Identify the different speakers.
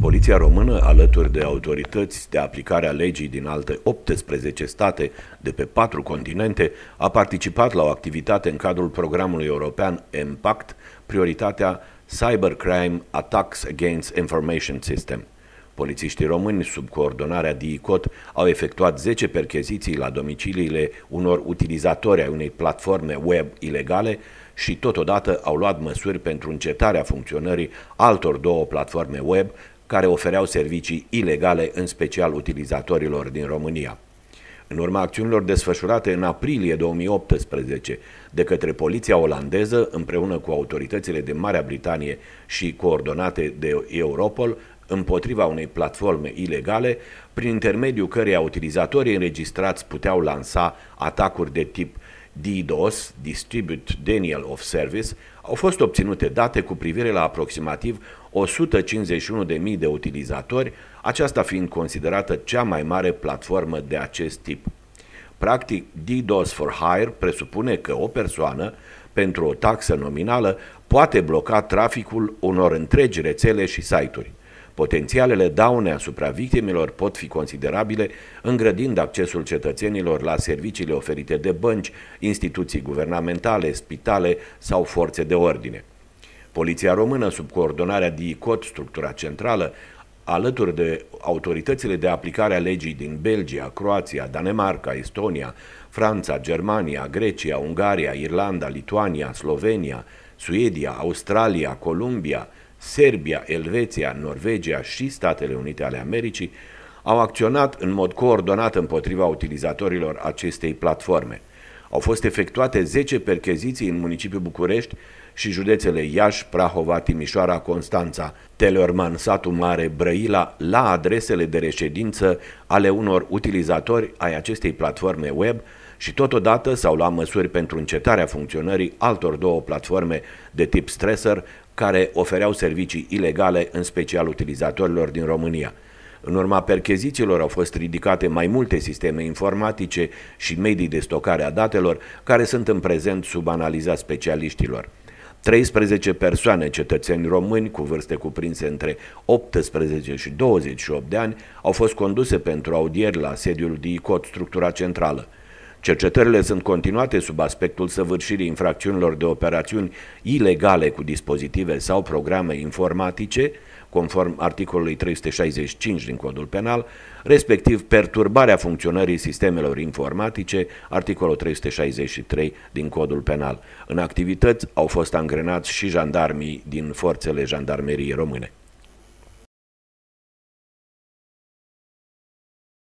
Speaker 1: Poliția română, alături de autorități de aplicare a legii din alte 18 state de pe patru continente, a participat la o activitate în cadrul programului european Impact, prioritatea Cybercrime Attacks Against Information System. Polițiștii români, sub coordonarea DICOT, au efectuat 10 percheziții la domiciliile unor utilizatori ai unei platforme web ilegale și totodată au luat măsuri pentru încetarea funcționării altor două platforme web care ofereau servicii ilegale, în special utilizatorilor din România. În urma acțiunilor desfășurate în aprilie 2018 de către poliția olandeză împreună cu autoritățile din Marea Britanie și coordonate de Europol împotriva unei platforme ilegale, prin intermediul căreia utilizatorii înregistrați puteau lansa atacuri de tip DDoS, Distribute Denial of Service, au fost obținute date cu privire la aproximativ 151.000 de utilizatori, aceasta fiind considerată cea mai mare platformă de acest tip. Practic, DDoS for Hire presupune că o persoană, pentru o taxă nominală, poate bloca traficul unor întregi rețele și site-uri. Potențialele daune asupra victimelor pot fi considerabile, îngrădind accesul cetățenilor la serviciile oferite de bănci, instituții guvernamentale, spitale sau forțe de ordine. Poliția română, sub coordonarea DICOT, structura centrală, alături de autoritățile de aplicare a legii din Belgia, Croația, Danemarca, Estonia, Franța, Germania, Grecia, Ungaria, Irlanda, Lituania, Slovenia, Suedia, Australia, Columbia, Serbia, Elveția, Norvegia și Statele Unite ale Americii au acționat în mod coordonat împotriva utilizatorilor acestei platforme – au fost efectuate 10 percheziții în municipiul București și județele Iași, Prahova, Timișoara, Constanța, Teleorman, Satu Mare, Brăila, la adresele de reședință ale unor utilizatori ai acestei platforme web și totodată s-au luat măsuri pentru încetarea funcționării altor două platforme de tip Stresser care ofereau servicii ilegale în special utilizatorilor din România. În urma perchezițiilor au fost ridicate mai multe sisteme informatice și medii de stocare a datelor care sunt în prezent sub analiza specialiștilor. 13 persoane, cetățeni români cu vârste cuprinse între 18 și 28 de ani, au fost conduse pentru audieri la sediul DICOT, structura centrală. Cercetările sunt continuate sub aspectul săvârșirii infracțiunilor de operațiuni ilegale cu dispozitive sau programe informatice, conform articolului 365 din Codul Penal, respectiv perturbarea funcționării sistemelor informatice, articolul 363 din Codul Penal. În activități au fost angrenați și jandarmii din forțele jandarmeriei române.